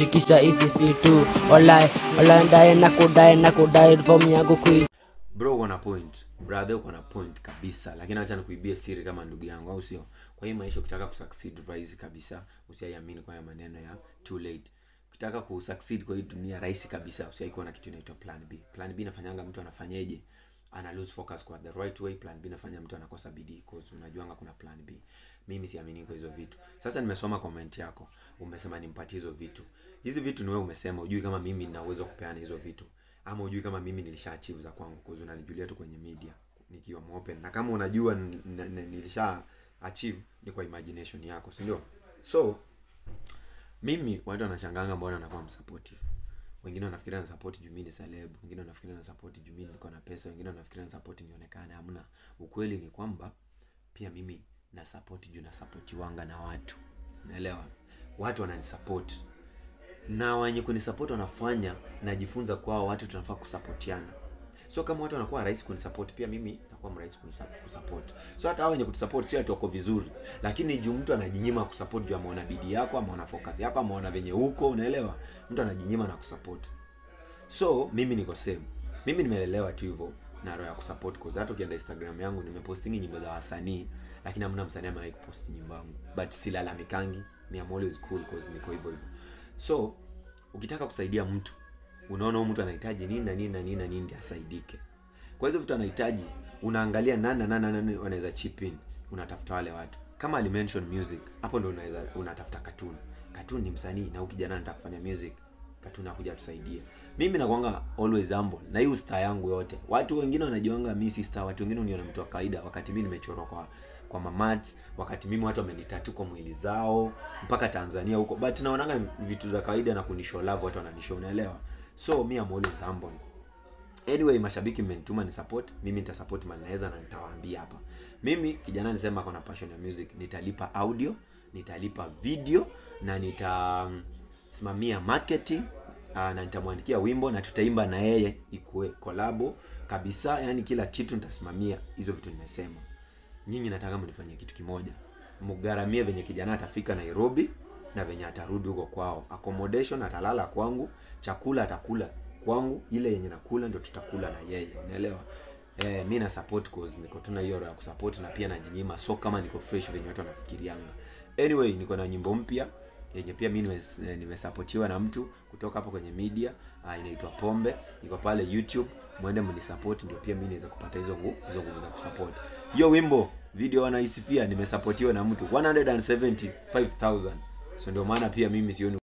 Shikisha hizi vitu olai olai, ndaye na kudai na kudai form yangu kui bro, uko na point brother, uko na point kabisa, lakini acha nikuibie siri kama ndugu yangu, au sio? Kwa hiyo maisha ukitaka kusucceed rise kabisa, usiamini kwa maneno ya too late ukitaka kusucceed kwa hii dunia rahisi kabisa, usiaikuwa na kitu inaitwa plan B. Plan B inafanyanga mtu anafanyeje? ana lose focus kwa the right way. Plan B nafanya mtu anakosa bidii cause unajuanga kuna plan B. Mimi siamini kwa hizo vitu. Sasa nimesoma comment yako, umesema nimpatie hizo vitu. Hizi vitu ni wewe umesema, ujui kama mimi nina uwezo kupeana hizo vitu ama ujui kama mimi nilisha achieve za kwangu, cause unanijulia tu kwenye media nikiwa open, na kama unajua nilisha achieve ni kwa imagination yako, si ndio? So mimi watu wanashanganga, mbona nakuwa msupportive wengine wanafikiria na support juu ni celeb, wengine wanafikiria na support juu mimi niko na pesa, wengine wanafikiria na support nionekane. Hamna, ukweli ni kwamba pia mimi na support juu na support wanga na watu, naelewa watu wananisapoti na wenye kunisupport wanafanya najifunza kwao, watu tunafaa kusapotiana. So kama watu wanakuwa rahisi kunisupport, pia mimi nakuwa mrahisi kunisupport. So hata hao wenye kutusupport sio ati wako vizuri, lakini juu mtu anajinyima kusupport juu ameona bidii yako, ameona focus hapa, ameona venye huko, unaelewa? Mtu anajinyima na kusupport. So mimi niko same. Mimi nimelelewa tu hivyo na roho ya kusupport cause hata ukienda Instagram yangu nimepostingi nyimbo za wasanii, lakini hamna msanii amewahi kupost nyimbo yangu. But silalamikangi, me am always cool cause niko hivyo hivyo. So ukitaka kusaidia mtu unaona huyu mtu anahitaji nini na nini na nini na nini ndio asaidike. Kwa hizo vitu anahitaji, unaangalia nani na nani nani wanaweza chip in, unatafuta wale watu. Kama ali mention music, hapo ndio unaweza unatafuta cartoon. Cartoon ni msanii na ukijana anataka kufanya music, cartoon anakuja tusaidia. Mimi nakuanga always humble na hiyo star yangu yote. Watu wengine wanajiwanga mimi si star, watu wengine uniona mtu wa kawaida wakati mimi nimechorwa kwa kwa mamat, wakati mimi watu wamenitatu kwa mwili zao mpaka Tanzania huko, but naonanga vitu za kawaida na kunishow love, watu wananishow, unaelewa so mi am always humble anyway mashabiki mmenituma ni support mimi nitasupport malinaweza na nitawaambia hapa mimi kijana nisema kona passion ya music nitalipa audio nitalipa video na nitasimamia marketing Aa, ah, na nitamwandikia wimbo na tutaimba na yeye ikue kolabo kabisa yani kila kitu nitasimamia hizo vitu nimesema nyinyi nataka mnifanyie kitu kimoja mgaramie venye kijana atafika nairobi na venye atarudi huko kwao. Accommodation atalala kwangu, chakula atakula kwangu, ile yenye nakula ndio tutakula na yeye, unaelewa? Eh, mi na support cause niko tuna hiyo ya kusupport na pia najinyima, so kama niko fresh venye watu wanafikirianga. Anyway, niko na nyimbo mpya yenye pia mimi nimesapotiwa nime eh, na mtu kutoka hapo kwenye media uh, inaitwa Pombe, iko pale YouTube, mwende mnisupport, ndio pia mimi niweza kupata hizo hizo nguvu za kusupport hiyo wimbo. Video wanaisifia, nimesupportiwa na mtu 175000 so ndio maana pia mimi sioni